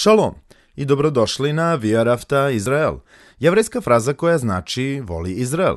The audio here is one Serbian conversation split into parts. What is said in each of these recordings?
Šalom i dobrodošli na Via Rafta Izrael, jevrejska fraza koja znači voli Izrael.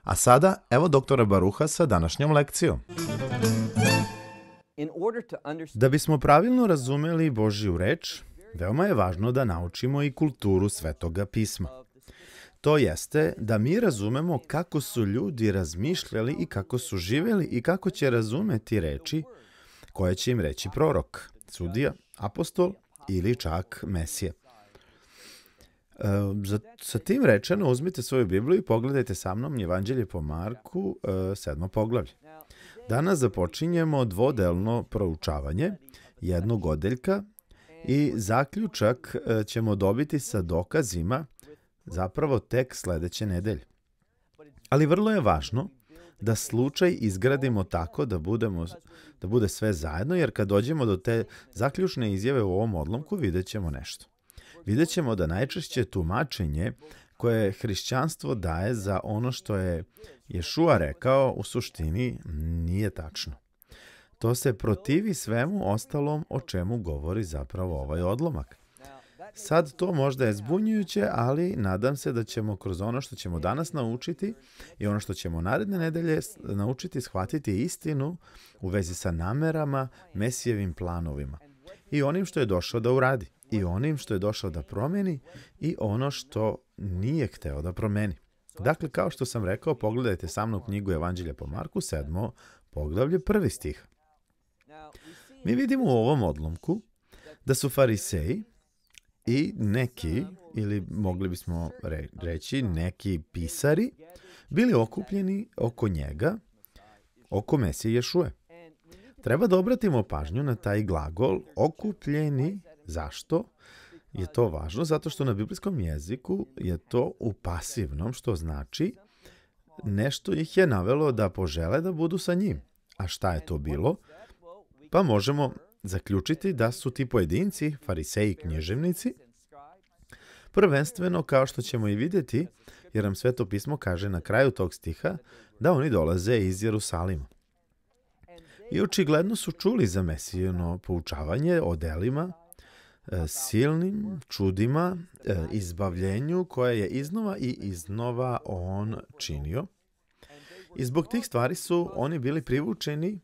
A sada, evo doktora Baruha sa današnjom lekcijom. Da bismo pravilno razumeli Božju reč, veoma je važno da naučimo i kulturu Svetoga pisma. To jeste da mi razumemo kako su ljudi razmišljali i kako su živeli i kako će razumeti reči koje će im reći prorok, sudija, apostol ili čak mesija. Ehm, za, sa tim rečeno, uzmite svoju Bibliju i pogledajte sa mnom Evanđelje po Marku, ehm, sedmo poglavlje. Danas započinjemo dvodelno proučavanje jednog odeljka i zaključak ehm, ćemo dobiti sa dokazima zapravo tek sledeće nedelje. Ali vrlo je važno da slučaj izgradimo tako da, budemo, da bude sve zajedno, jer kad dođemo do te zaključne izjave u ovom odlomku, vidjet ćemo nešto vidjet ćemo da najčešće tumačenje koje hrišćanstvo daje za ono što je Ješua rekao u suštini nije tačno. To se protivi svemu ostalom o čemu govori zapravo ovaj odlomak. Sad to možda je zbunjujuće, ali nadam se da ćemo kroz ono što ćemo danas naučiti i ono što ćemo naredne nedelje naučiti shvatiti istinu u vezi sa namerama, Mesijevim planovima i onim što je došao da uradi i onim što je došao da promeni i ono što nije hteo da promeni. Dakle, kao što sam rekao, pogledajte sa mnom knjigu Evanđelja po Marku 7. poglavlje 1. stih. Mi vidimo u ovom odlomku da su fariseji i neki, ili mogli bismo reći neki pisari, bili okupljeni oko njega, oko Mesije Ješue. Treba da obratimo pažnju na taj glagol okupljeni Zašto? je to važno zato što na biblijskom jeziku je to u pasivnom, što znači nešto ih je navelo da požele da budu sa njim. A šta je to bilo? Pa možemo zaključiti da su ti pojedinci, fariseji i knježevnici, prvenstveno kao što ćemo i vidjeti, jer nam sveto pismo kaže na kraju tog stiha da oni dolaze iz Jerusalima. I očigledno su čuli za mesijeno poučavanje o delima, E, silnim čudima, e, izbavljenju koje je iznova i iznova on činio. I zbog tih stvari su oni bili privučeni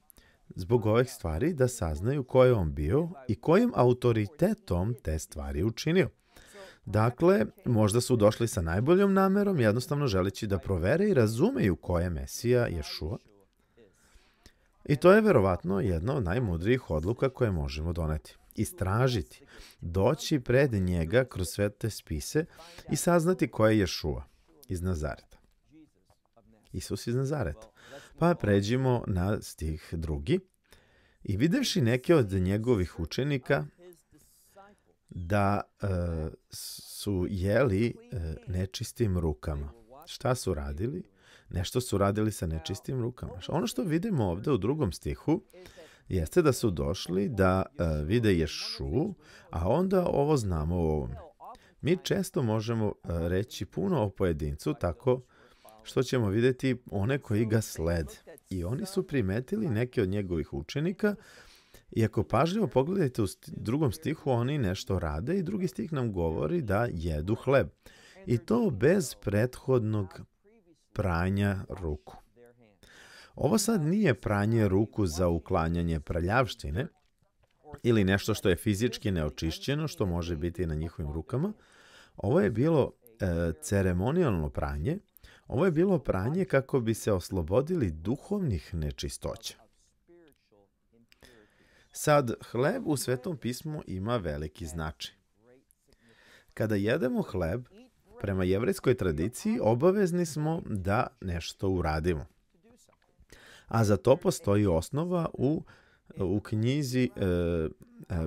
zbog ovih stvari da saznaju ko je on bio i kojim autoritetom te stvari učinio. Dakle, možda su došli sa najboljom namerom, jednostavno želeći da provere i razumeju ko je Mesija Ješua. I to je verovatno jedna od najmudrijih odluka koje možemo doneti istražiti, doći pred njega kroz sve te spise i saznati ko je Ješua iz Nazareta. Isus iz Nazareta. Pa pređimo na stih drugi. I videvši neke od njegovih učenika da e, su jeli e, nečistim rukama. Šta su radili? Nešto su radili sa nečistim rukama. Ono što vidimo ovde u drugom stihu jeste da su došli da e, vide Ješu, a onda ovo znamo o ovom. Mi često možemo e, reći puno o pojedincu tako što ćemo videti one koji ga slede. I oni su primetili neke od njegovih učenika i ako pažljivo pogledajte u drugom stihu, oni nešto rade i drugi stih nam govori da jedu hleb. I to bez prethodnog pranja ruku. Ovo sad nije pranje ruku za uklanjanje prljavštine ili nešto što je fizički neočišćeno, što može biti na njihovim rukama. Ovo je bilo e, ceremonijalno pranje. Ovo je bilo pranje kako bi se oslobodili duhovnih nečistoća. Sad, hleb u Svetom pismu ima veliki značaj. Kada jedemo hleb, prema jevrejskoj tradiciji obavezni smo da nešto uradimo a za to postoji osnova u u knjizi, e, e,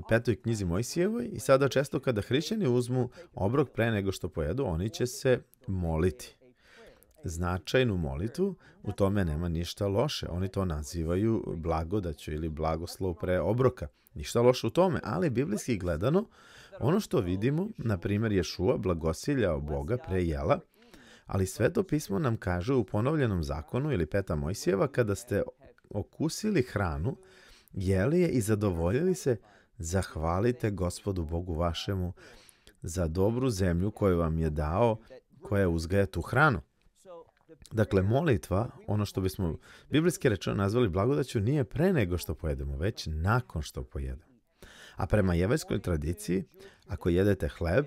petoj knjizi Mojsijevoj i sada često kada hrišćani uzmu obrok pre nego što pojedu, oni će se moliti. Značajnu molitvu, u tome nema ništa loše. Oni to nazivaju blagodaću ili blagoslov pre obroka. Ništa loše u tome, ali biblijski gledano, ono što vidimo, na primjer Ješua blagosilja Boga pre jela, Ali sveto pismo nam kaže u ponovljenom zakonu ili peta Mojsijeva kada ste okusili hranu, jeli je i zadovoljili se, zahvalite gospodu Bogu vašemu za dobru zemlju koju vam je dao, koja uzgaja tu hranu. Dakle, molitva, ono što bismo biblijski rečeno nazvali blagodaću, nije pre nego što pojedemo, već nakon što pojedemo. A prema jevajskoj tradiciji, ako jedete hleb,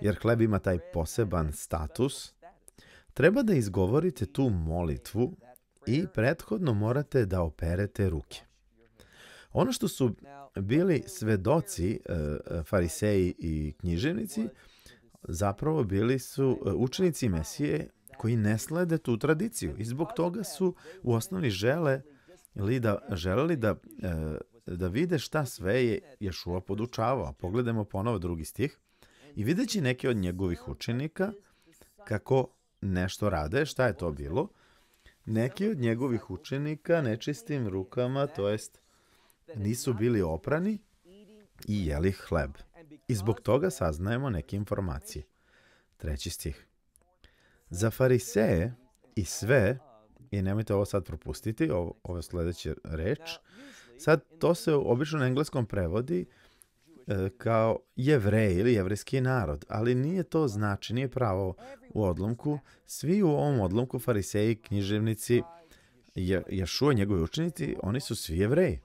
jer hleb ima taj poseban status, Treba da izgovorite tu molitvu i prethodno morate da operete ruke. Ono što su bili svedoci e, e, fariseji i književnici, zapravo bili su e, učenici Mesije koji ne slede tu tradiciju i zbog toga su u osnovi žele li da, želeli da, da vide šta sve je Ješua podučavao. Pogledajmo ponovo drugi stih i videći neke od njegovih učenika kako nešto rade. Šta je to bilo? Neki od njegovih učenika nečistim rukama, to jest nisu bili oprani i jeli hleb. I zbog toga saznajemo neke informacije. Treći stih. Za fariseje i sve, i nemojte ovo sad propustiti, ovo, ovo je reč, sad to se obično na engleskom prevodi E, kao jevrej ili jevrejski narod, ali nije to znači, nije pravo u odlomku. Svi u ovom odlomku, fariseji, književnici, Jašua, njegovi učenici, oni su svi jevreji.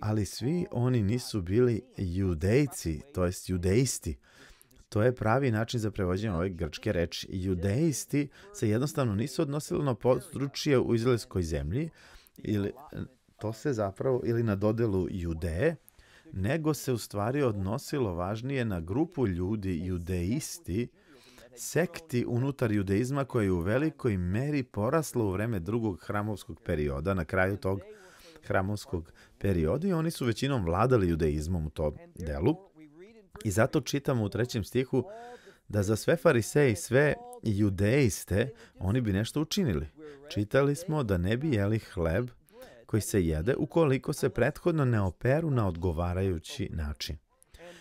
Ali svi oni nisu bili judejci, to jest judeisti. To je pravi način za prevođenje ove grčke reči. Judeisti se jednostavno nisu odnosili na područje u izraelskoj zemlji, ili to se zapravo, ili na dodelu Judeje, nego se u stvari odnosilo važnije na grupu ljudi judeisti, sekti unutar judeizma koja je u velikoj meri porasla u vreme drugog hramovskog perioda, na kraju tog hramovskog perioda i oni su većinom vladali judeizmom u tom delu. I zato čitamo u trećem stihu da za sve fariseje i sve judeiste oni bi nešto učinili. Čitali smo da ne bi jeli hleb koji se jede ukoliko se prethodno ne operu na odgovarajući način.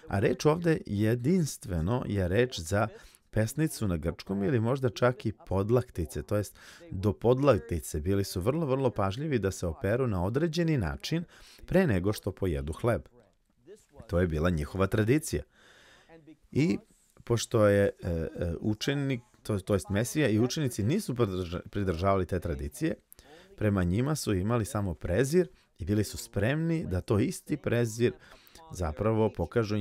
A reč ovde jedinstveno je reč za pesnicu na grčkom ili možda čak i podlaktice, to jest do podlaktice bili su vrlo, vrlo pažljivi da se operu na određeni način pre nego što pojedu hleb. To je bila njihova tradicija. I pošto je e, e učenik, to, to jest Mesija i učenici nisu pridržavali te tradicije, Prema njima su imali samo prezir i bili su spremni da to isti prezir zapravo pokažu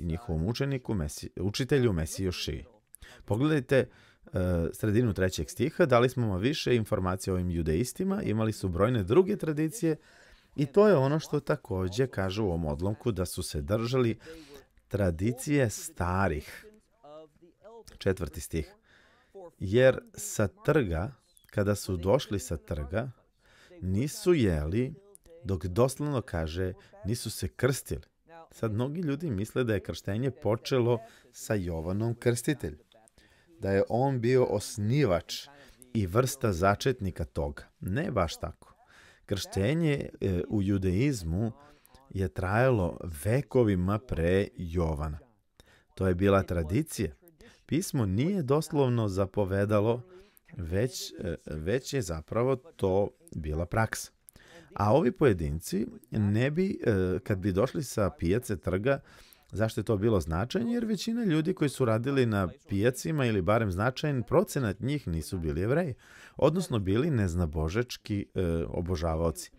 njihovom učeniku, mesi, učitelju Mesijoši. Pogledajte e, sredinu trećeg stiha, dali smo vam više informacije o ovim judeistima, imali su brojne druge tradicije i to je ono što takođe kaže u ovom odlomku da su se držali tradicije starih. Četvrti stih. Jer sa trga Kada su došli sa trga, nisu jeli dok doslovno kaže nisu se krstili. Sad, mnogi ljudi misle da je krštenje počelo sa Jovanom krstiteljem, da je on bio osnivač i vrsta začetnika toga. Ne baš tako. Krštenje e, u judeizmu je trajalo vekovima pre Jovana. To je bila tradicija. Pismo nije doslovno zapovedalo već, e, već je zapravo to bila praksa. A ovi pojedinci ne bi, e, kad bi došli sa pijace trga, Zašto je to bilo značajno? Jer većina ljudi koji su radili na pijacima ili barem značajan procenat njih nisu bili jevreji, odnosno bili neznabožački e, obožavaoci.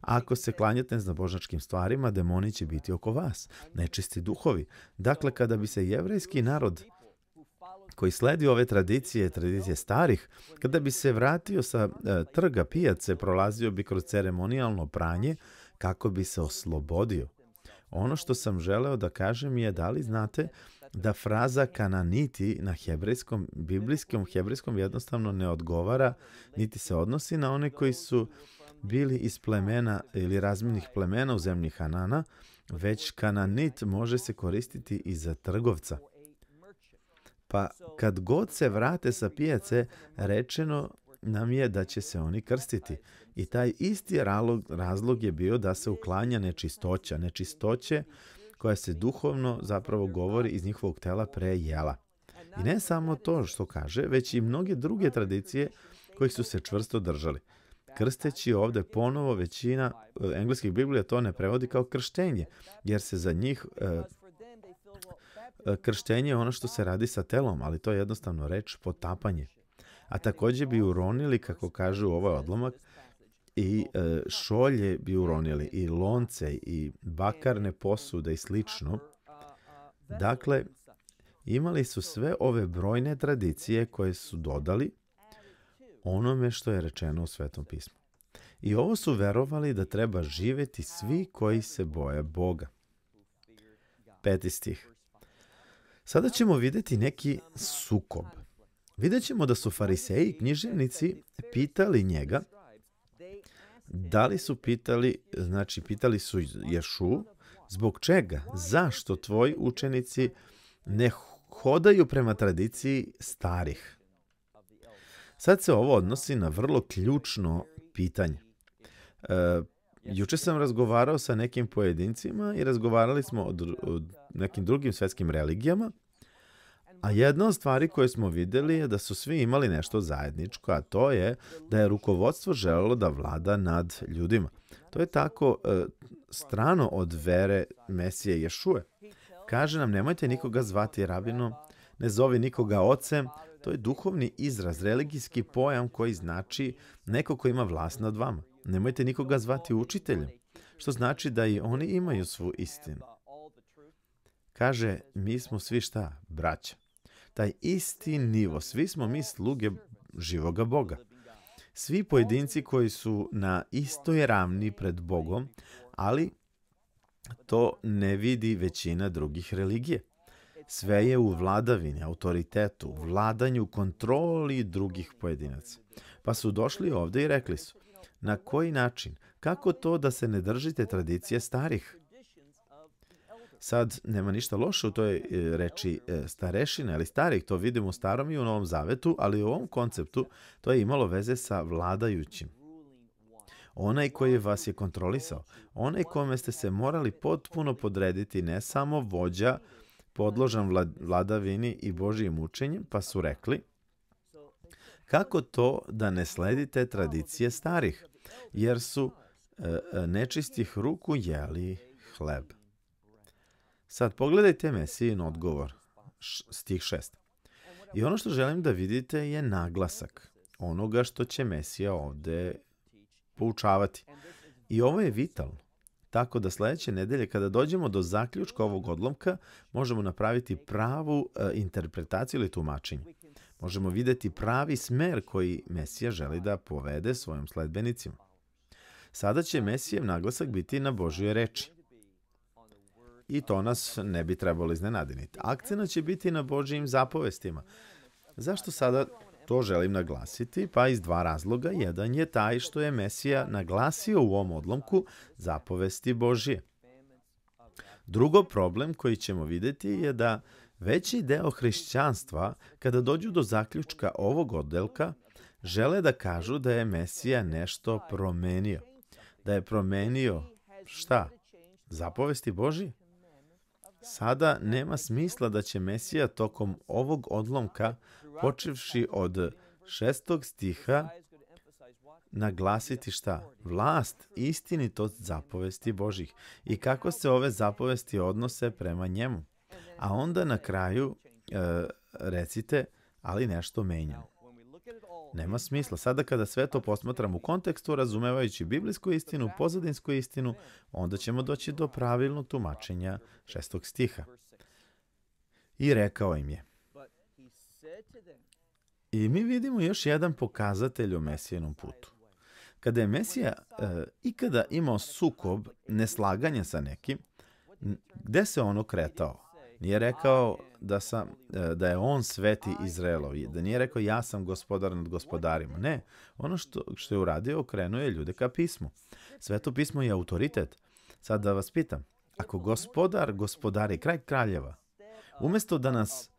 Ako se klanjate neznabožačkim stvarima, demoni će biti oko vas, nečisti duhovi. Dakle, kada bi se jevrejski narod koji sledi ove tradicije, tradicije starih, kada bi se vratio sa e, trga pijace, prolazio bi kroz ceremonijalno pranje kako bi se oslobodio. Ono što sam želeo da kažem je da li znate da fraza kananiti na hebrejskom, biblijskom hebrejskom jednostavno ne odgovara, niti se odnosi na one koji su bili iz plemena ili razminih plemena u zemlji Hanana, već kananit može se koristiti i za trgovca. Pa kad god se vrate sa pijace, rečeno nam je da će se oni krstiti. I taj isti razlog je bio da se uklanja nečistoća, nečistoće koja se duhovno zapravo govori iz njihovog tela pre jela. I ne samo to što kaže, već i mnoge druge tradicije kojih su se čvrsto držali. Krsteći ovde ponovo većina e, engleskih biblija to ne prevodi kao krštenje, jer se za njih e, E, krštenje je ono što se radi sa telom, ali to je jednostavno reč potapanje. A takođe bi uronili, kako u ovaj odlomak, i e, šolje bi uronili, i lonce, i bakarne posude i slično. Dakle, imali su sve ove brojne tradicije koje su dodali onome što je rečeno u Svetom pismu. I ovo su verovali da treba živeti svi koji se boje Boga. Peti stih. Sada ćemo videti neki sukob. Vidjet ćemo da su fariseji i književnici pitali njega, da li su pitali, znači pitali su Ješu, zbog čega, zašto tvoji učenici ne hodaju prema tradiciji starih? Sad se ovo odnosi na vrlo ključno pitanje. E, Juče sam razgovarao sa nekim pojedincima i razgovarali smo o, dru, o nekim drugim svetskim religijama, a jedna od stvari koje smo videli je da su svi imali nešto zajedničko, a to je da je rukovodstvo želelo da vlada nad ljudima. To je tako e, strano od vere Mesije Ješue. Kaže nam nemojte nikoga zvati rabino, ne zovi nikoga ocem, to je duhovni izraz, religijski pojam koji znači neko ko ima vlast nad vama. Nemojte nikoga zvati učiteljem, što znači da i oni imaju svu istinu. Kaže, mi smo svi šta? Braća. Taj isti nivo, svi smo mi sluge živoga Boga. Svi pojedinci koji su na istoj ravni pred Bogom, ali to ne vidi većina drugih religije. Sve je u vladavini, autoritetu, vladanju, kontroli drugih pojedinaca. Pa su došli ovde i rekli su, Na koji način? Kako to da se ne držite tradicije starih? Sad, nema ništa loše u toj e, reči e, starešina ili starih, to vidimo u starom i u novom zavetu, ali u ovom konceptu to je imalo veze sa vladajućim. Onaj koji vas je kontrolisao, onaj kome ste se morali potpuno podrediti, ne samo vođa, podložan vladavini i Božijim učenjem, pa su rekli Kako to da ne sledite tradicije starih, jer su e, e, nečistih ruku jeli hleb? Sad pogledajte Mesijin odgovor, stih 6. I ono što želim da vidite je naglasak onoga što će Mesija ovde poučavati. I ovo je vitalno. Tako da sledeće nedelje kada dođemo do zaključka ovog odlomka možemo napraviti pravu e, interpretaciju ili tumačenje možemo videti pravi smer koji Mesija želi da povede svojim sledbenicima. Sada će Mesijev naglasak biti na Božjoj reči. I to nas ne bi trebalo iznenadiniti. Akcena će biti na Božjim zapovestima. Zašto sada to želim naglasiti? Pa iz dva razloga. Jedan je taj što je Mesija naglasio u ovom odlomku zapovesti Božije. Drugo problem koji ćemo videti je da Veći deo hrišćanstva, kada dođu do zaključka ovog oddelka, žele da kažu da je Mesija nešto promenio. Da je promenio šta? Zapovesti Boži? Sada nema smisla da će Mesija tokom ovog odlomka, počevši od šestog stiha, naglasiti šta? Vlast, istinitost zapovesti Božih i kako se ove zapovesti odnose prema njemu a onda na kraju e, recite, ali nešto menjam. Nema smisla. Sada kada sve to posmatram u kontekstu, razumevajući biblijsku istinu, pozadinsku istinu, onda ćemo doći do pravilnog tumačenja šestog stiha. I rekao im je. I mi vidimo još jedan pokazatelj o Mesijenom putu. Kada je Mesija e, ikada imao sukob, neslaganje sa nekim, gde se ono kretao? Nije rekao da, sam, e, da je on sveti Izraelov, da nije rekao ja sam gospodar nad gospodarima. Ne, ono što, što je uradio okrenuo je ljude ka pismu. Sveto pismo je autoritet. Sad da vas pitam, ako gospodar gospodari kraj kraljeva, umjesto da nas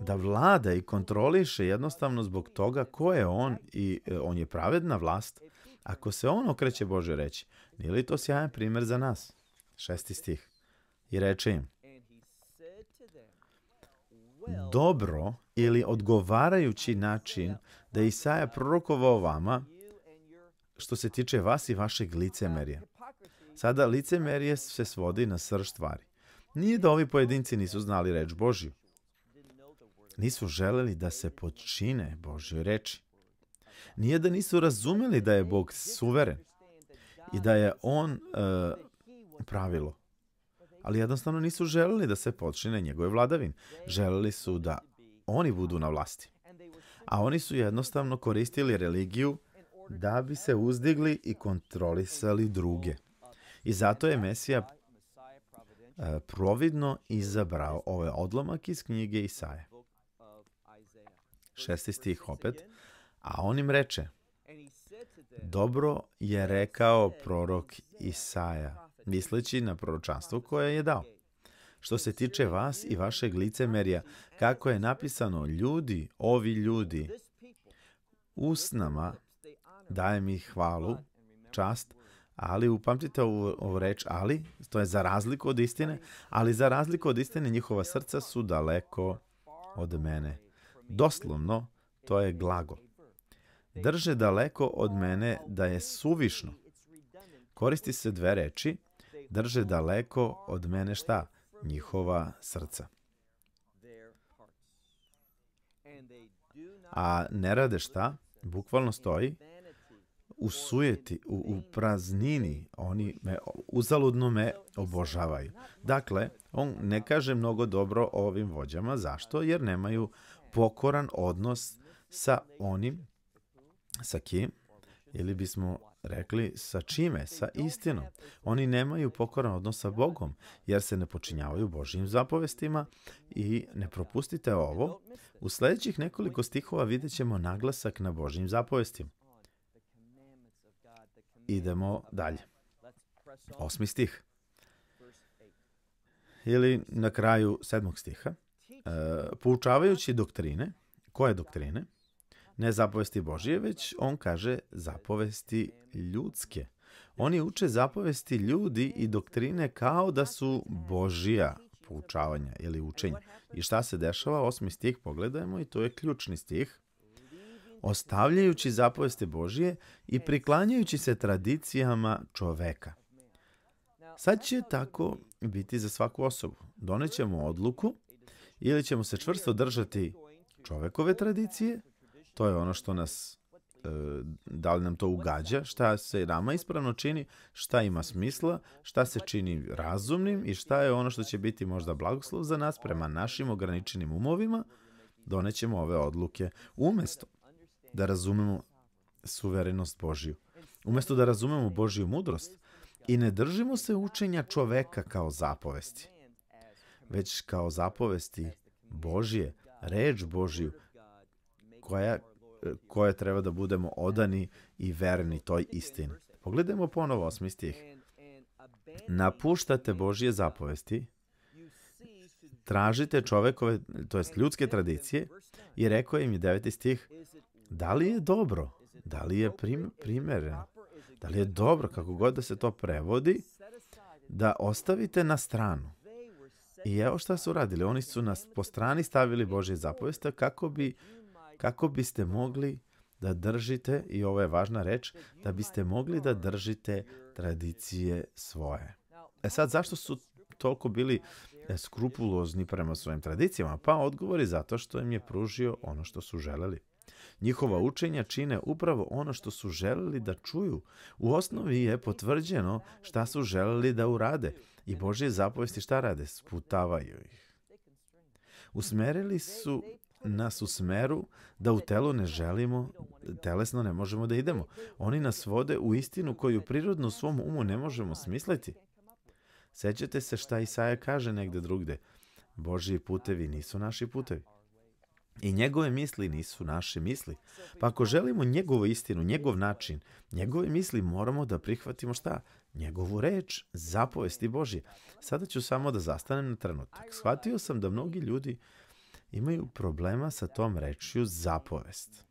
da vlada i kontroliše jednostavno zbog toga ko je on i e, on je pravedna vlast, ako se on okreće Bože reći, nije li to sjajan primjer za nas? Šesti stih. I reče im, dobro ili odgovarajući način da Isaja prorokovao vama što se tiče vas i vašeg licemerja. Sada licemerje se svodi na srž stvari. Nije da ovi pojedinci nisu znali reč Božju. Nisu želeli da se počine Božjoj reči. Nije da nisu razumeli da je Bog suveren i da je On uh, pravilo ali jednostavno nisu želeli da se počine njegove vladavin. Želeli su da oni budu na vlasti. A oni su jednostavno koristili religiju da bi se uzdigli i kontrolisali druge. I zato je Mesija e, providno izabrao ovaj odlomak iz knjige Isaje. Šesti stih opet. A on im reče, dobro je rekao prorok Isaja, misleći na proročanstvo koje je dao. Što se tiče vas i vašeg licemerja, kako je napisano, ljudi, ovi ljudi, usnama dajem ih hvalu, čast, ali upamtite ovu, ovu reč ali, to je za razliku od istine, ali za razliku od istine njihova srca su daleko od mene. Doslovno, to je glago. Drže daleko od mene da je suvišno. Koristi se dve reči, drže daleko od mene šta? Njihova srca. A ne rade šta? Bukvalno stoji u sujeti, u, u praznini, oni me uzaludno me obožavaju. Dakle, on ne kaže mnogo dobro o ovim vođama. Zašto? Jer nemaju pokoran odnos sa onim, sa kim, ili bismo rekli sa čime? Sa istinom. Oni nemaju pokoran odnos sa Bogom, jer se ne počinjavaju Božijim zapovestima i ne propustite ovo. U sledećih nekoliko stihova vidjet ćemo naglasak na Božijim zapovestima. Idemo dalje. Osmi stih. Ili na kraju sedmog stiha. E, poučavajući doktrine, koje doktrine? Ne zapovesti Božije, već on kaže zapovesti ljudske. Oni uče zapovesti ljudi i doktrine kao da su Božija poučavanja ili učenja. I šta se dešava? Osmi stih pogledajmo i to je ključni stih. Ostavljajući zapoveste Božije i priklanjajući se tradicijama čoveka. Sad će tako biti za svaku osobu. Donećemo odluku ili ćemo se čvrsto držati čovekove tradicije To je ono što nas, e, da li nam to ugađa, šta se nama ispravno čini, šta ima smisla, šta se čini razumnim i šta je ono što će biti možda blagoslov za nas prema našim ograničenim umovima, donećemo ove odluke. Umesto da razumemo suverenost Božiju, umesto da razumemo Božiju mudrost i ne držimo se učenja čoveka kao zapovesti, već kao zapovesti Božije, reč Božiju, koja, koja treba da budemo odani i verni toj istini. Pogledajmo ponovo osmi stih. Napuštate Božje zapovesti, tražite čovekove, to jest ljudske tradicije, i rekao im je deveti stih, da li je dobro, da li je prim, primereno, da li je dobro, kako god da se to prevodi, da ostavite na stranu. I evo šta su radili. Oni su nas po strani stavili Božje zapoveste kako bi kako biste mogli da držite, i ovo je važna reč, da biste mogli da držite tradicije svoje. E sad, zašto su toliko bili e, skrupulozni prema svojim tradicijama? Pa odgovori zato što im je pružio ono što su želeli. Njihova učenja čine upravo ono što su želeli da čuju. U osnovi je potvrđeno šta su želeli da urade i Božje zapovesti šta rade? Sputavaju ih. Usmerili su nas u smeru da u telo ne želimo, telesno ne možemo da idemo. Oni nas vode u istinu koju prirodno u svom umu ne možemo smisliti. Sećate se šta Isaja kaže negde drugde. Božji putevi nisu naši putevi. I njegove misli nisu naše misli. Pa ako želimo njegovu istinu, njegov način, njegove misli moramo da prihvatimo šta? Njegovu reč, zapovesti Božje. Sada ću samo da zastanem na trenutak. Shvatio sam da mnogi ljudi imaju problema sa tom rečju zapovest.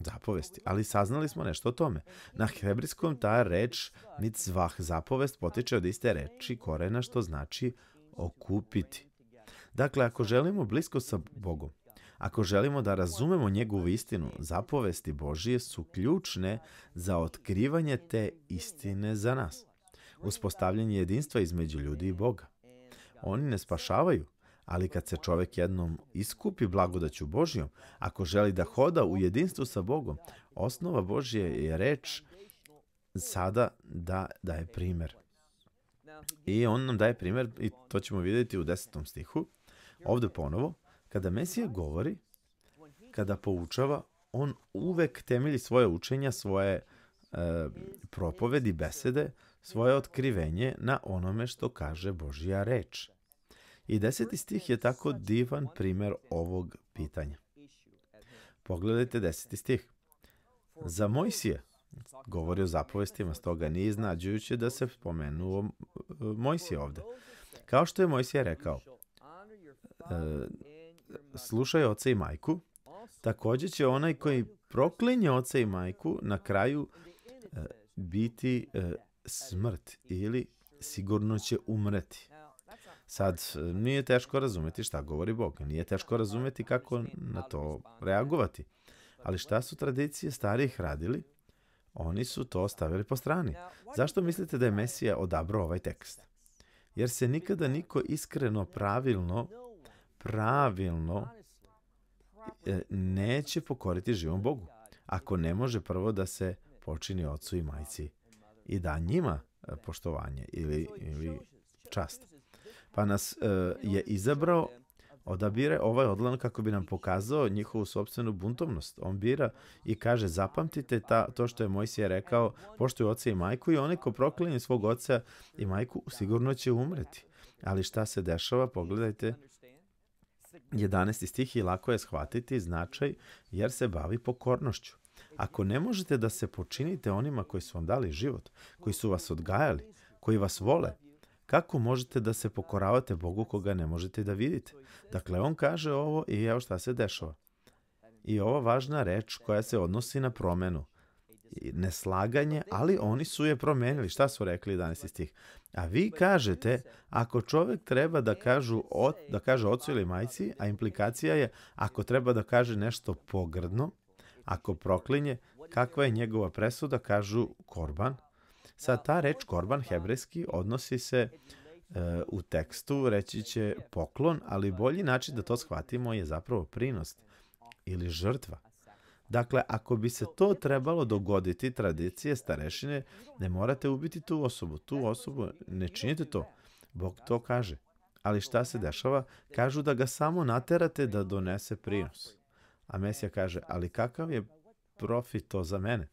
Zapovesti, ali saznali smo nešto o tome. Na hebrijskom ta reč mitzvah, zapovest, potiče od iste reči korena što znači okupiti. Dakle, ako želimo blisko sa Bogom, ako želimo da razumemo njegovu istinu, zapovesti Božije su ključne za otkrivanje te istine za nas. Uspostavljanje jedinstva između ljudi i Boga. Oni ne spašavaju, Ali kad se čovek jednom iskupi blagodaću Božijom, ako želi da hoda u jedinstvu sa Bogom, osnova Božije je reč sada da daje primer. I on nam daje primer i to ćemo vidjeti u desetom stihu. Ovde ponovo, kada Mesija govori, kada poučava, on uvek temelji svoje učenja, svoje e, propovedi, besede, svoje otkrivenje na onome što kaže Božija reč. I deseti stih je tako divan primer ovog pitanja. Pogledajte deseti stih. Za Mojsije, govori o zapovestima, stoga nije iznađujuće da se spomenuo uh, Mojsije ovde. Kao što je Mojsije rekao, e, slušaj oca i majku, takođe će onaj koji proklinje oca i majku na kraju e, biti e, smrt ili sigurno će umreti. Sad, nije teško razumeti šta govori Bog, nije da, teško da, razumeti da, kako na to reagovati. Ali šta su tradicije starijih radili? Oni su to stavili po strani. Zašto mislite da je Mesija odabrao ovaj tekst? Jer se nikada niko iskreno, pravilno, pravilno e, neće pokoriti živom Bogu. Ako ne može prvo da se počini ocu i majci i da njima e, poštovanje ili, ili čast pa nas uh, je izabrao, odabire ovaj odlan kako bi nam pokazao njihovu sobstvenu buntovnost. On bira i kaže, zapamtite ta, to što je Mojsije rekao, poštuju oca i majku i onaj ko proklinje svog oca i majku sigurno će umreti. Ali šta se dešava, pogledajte 11. stih i lako je shvatiti značaj jer se bavi pokornošću. Ako ne možete da se počinite onima koji su vam dali život, koji su vas odgajali, koji vas vole, Kako možete da se pokoravate Bogu koga ne možete da vidite? Dakle, on kaže ovo i evo šta se dešava. I ova važna reč koja se odnosi na promenu. Neslaganje, ali oni su je promenili. Šta su rekli 11. stih? A vi kažete, ako čovek treba da, kažu ot, da kaže ocu ili majci, a implikacija je ako treba da kaže nešto pogrdno, ako proklinje, kakva je njegova presuda, kažu korban, Sad, ta reč korban hebrejski odnosi se e, u tekstu, reći će poklon, ali bolji način da to shvatimo je zapravo prinost ili žrtva. Dakle, ako bi se to trebalo dogoditi tradicije starešine, ne morate ubiti tu osobu. Tu osobu ne činite to. Bog to kaže. Ali šta se dešava? Kažu da ga samo naterate da donese prinos. A Mesija kaže, ali kakav je profit to za mene?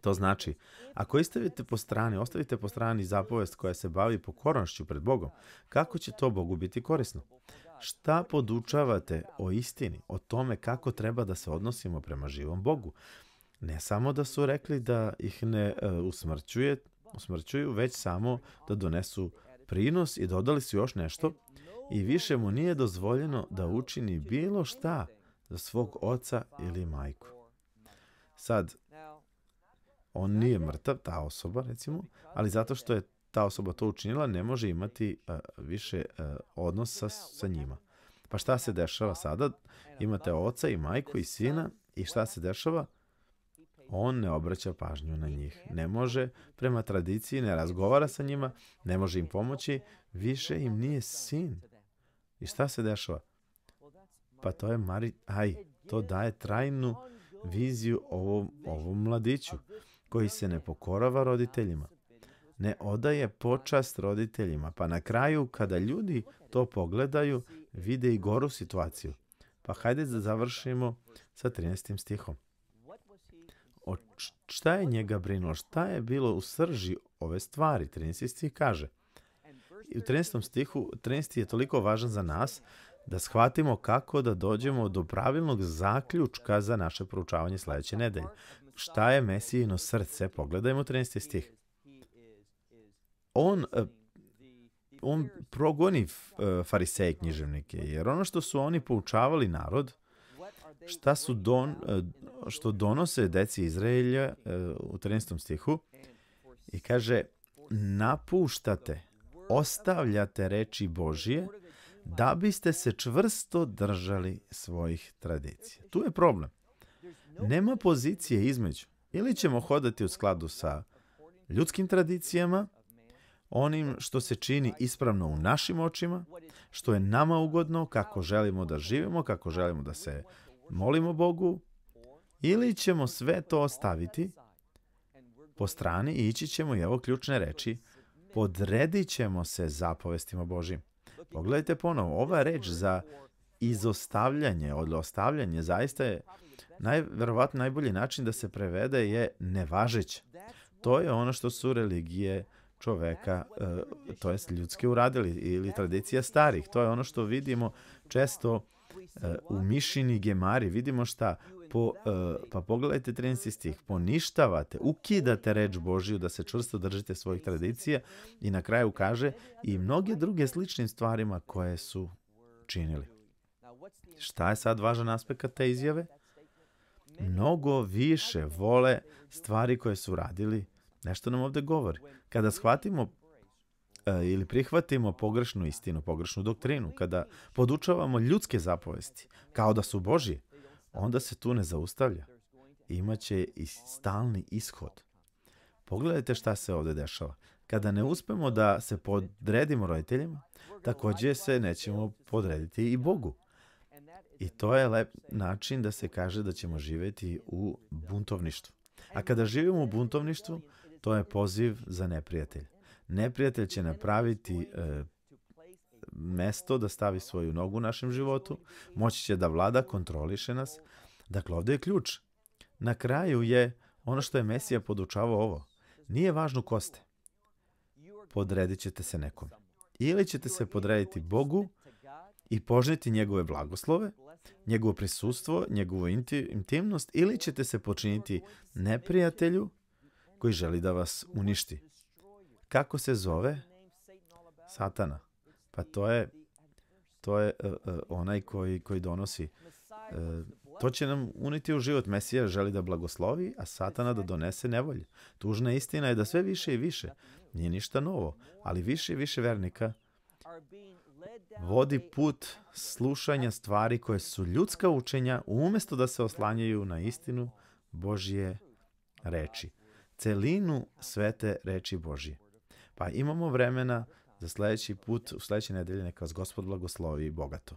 To znači, ako istavite po strani, ostavite po strani zapovest koja se bavi pokornošću pred Bogom, kako će to Bogu biti korisno? Šta podučavate o istini, o tome kako treba da se odnosimo prema živom Bogu? Ne samo da su rekli da ih ne e, usmrćuje, usmrćuju, već samo da donesu prinos i dodali su još nešto i više mu nije dozvoljeno da učini bilo šta za svog oca ili majku. Sad, on nije mrtav, ta osoba recimo, ali zato što je ta osoba to učinila, ne može imati uh, više uh, odnosa sa, sa njima. Pa šta se dešava sada? Imate oca i majku i sina i šta se dešava? On ne obraća pažnju na njih. Ne može, prema tradiciji, ne razgovara sa njima, ne može im pomoći, više im nije sin. I šta se dešava? Pa to je Mari... Aj, to daje trajnu viziju ovom, ovom mladiću koji se ne pokorava roditeljima, ne odaje počast roditeljima, pa na kraju kada ljudi to pogledaju vide i goru situaciju. Pa hajde da završimo sa 13. stihom. O šta je njega brinulo? Šta je bilo u srži ove stvari? 13. stih kaže. I u 13. stihu, 13. je toliko važan za nas da shvatimo kako da dođemo do pravilnog zaključka za naše proučavanje sledeće nedelje. Šta je Mesijino srce? Pogledajmo 13. stih. On e, on progoni e, fariseje i književnike, jer ono što su oni poučavali narod, šta su don, e, što donose deci Izraelja u 13. stihu i kaže napuštate, ostavljate reči Božije da biste se čvrsto držali svojih tradicija. Tu je problem. Nema pozicije između. Ili ćemo hodati u skladu sa ljudskim tradicijama, onim što se čini ispravno u našim očima, što je nama ugodno, kako želimo da živimo, kako želimo da se molimo Bogu, ili ćemo sve to ostaviti po strani i ići ćemo, i evo ključne reči, podredit ćemo se zapovestima Božim. Pogledajte ponovo, ova reč za izostavljanje, ostavljanje, zaista je najverovatno najbolji način da se prevede je nevažeć. To je ono što su religije čoveka, e, to jest ljudske uradili ili tradicija starih. To je ono što vidimo često e, u mišini gemari. Vidimo šta Po, uh, pa pogledajte 13. stih. Poništavate, ukidate reč Božiju da se čvrsto držite svojih tradicija i na kraju kaže i mnoge druge sličnim stvarima koje su činili. Šta je sad važan aspekt te izjave? Mnogo više vole stvari koje su radili. Nešto nam ovde govori. Kada shvatimo e, ili prihvatimo pogrešnu istinu, pogrešnu doktrinu, kada podučavamo ljudske zapovesti, kao da su Božije, onda se tu ne zaustavlja. Imaće i stalni ishod. Pogledajte šta se ovde dešava. Kada ne uspemo da se podredimo roditeljima, takođe se nećemo podrediti i Bogu. I to je lep način da se kaže da ćemo živeti u buntovništvu. A kada živimo u buntovništvu, to je poziv za neprijatelj. Neprijatelj će napraviti e, mesto da stavi svoju nogu u našem životu, moći će da vlada, kontroliše nas. Dakle, ovde je ključ. Na kraju je ono što je Mesija podučavao ovo. Nije važno ko ste. Podredit ćete se nekom. Ili ćete se podrediti Bogu i požniti njegove blagoslove, njegovo prisustvo, njegovu intimnost, ili ćete se počiniti neprijatelju koji želi da vas uništi. Kako se zove? Satana. Pa to je, to je uh, onaj koji, koji donosi. Uh, to će nam uniti u život. Mesija želi da blagoslovi, a satana da donese nevolje. Tužna istina je da sve više i više, nije ništa novo, ali više i više vernika vodi put slušanja stvari koje su ljudska učenja umesto da se oslanjaju na istinu Božje reči. Celinu svete reči Božje. Pa imamo vremena za sledeći put, u sledeće nedelje neka vas gospod blagoslovi bogato.